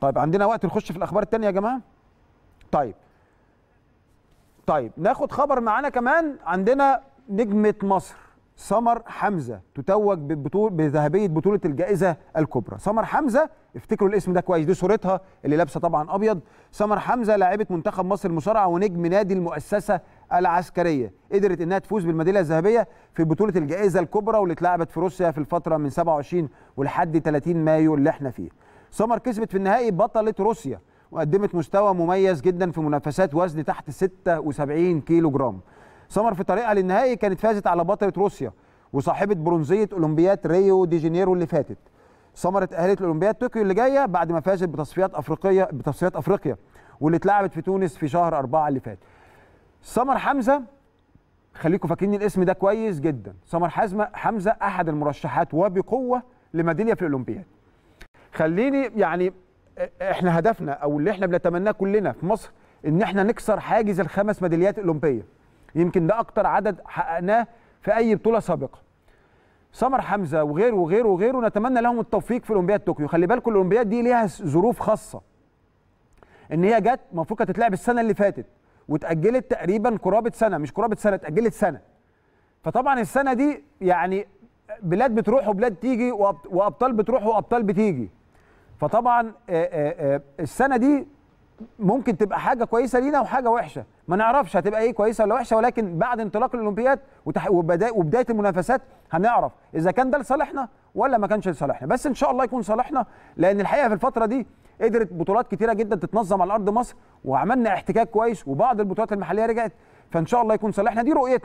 طيب عندنا وقت نخش في الاخبار الثانيه يا جماعه طيب طيب ناخد خبر معانا كمان عندنا نجمه مصر سمر حمزه تتوج ببطول بذهبيه بطوله الجائزه الكبرى سمر حمزه افتكروا الاسم ده كويس دي صورتها اللي لابسه طبعا ابيض سمر حمزه لاعبه منتخب مصر المصارعه ونجم نادي المؤسسه العسكريه قدرت انها تفوز بالميداليه الذهبيه في بطوله الجائزه الكبرى واللي اتلعبت في روسيا في الفتره من 27 ولحد 30 مايو اللي احنا فيه سمر كسبت في النهائي بطله روسيا وقدمت مستوى مميز جدا في منافسات وزن تحت 76 كيلو جرام سمر في طريقها للنهائي كانت فازت على بطله روسيا وصاحبه برونزيه اولمبياد ريو دي جانيرو اللي فاتت سمر اتاهلت لاولمبياد طوكيو اللي جايه بعد ما فازت بتصفيات افريقيه بتصفيات افريقيا واللي اتلعبت في تونس في شهر أربعة اللي فات سمر حمزه خليكم فاكرين الاسم ده كويس جدا سمر حزمه حمزه احد المرشحات وبقوه لميداليه في الاولمبياد خليني يعني احنا هدفنا او اللي احنا بنتمناه كلنا في مصر ان احنا نكسر حاجز الخمس ميداليات الاولمبيه يمكن ده اكتر عدد حققناه في اي بطوله سابقه سمر حمزه وغيره وغيره وغيره نتمنى لهم التوفيق في اولمبياد طوكيو خلي بالكم الاولمبياد دي ليها ظروف خاصه ان هي جت المفروض كانت تتلعب السنه اللي فاتت واتاجلت تقريبا قرابه سنه مش قرابه سنه اتاجلت سنه فطبعا السنه دي يعني بلاد بتروح وبلاد تيجي وابطال بتروح وابطال بتيجي فطبعا آه، آه، آه، السنه دي ممكن تبقى حاجه كويسه لينا وحاجه وحشه ما نعرفش هتبقى ايه كويسه ولا وحشه ولكن بعد انطلاق الاولمبياد وبدايه المنافسات هنعرف اذا كان ده لصالحنا ولا ما كانش لصالحنا بس ان شاء الله يكون صالحنا لان الحقيقه في الفتره دي قدرت بطولات كتيره جدا تتنظم على ارض مصر وعملنا احتكاك كويس وبعض البطولات المحليه رجعت فان شاء الله يكون صالحنا دي رؤيتنا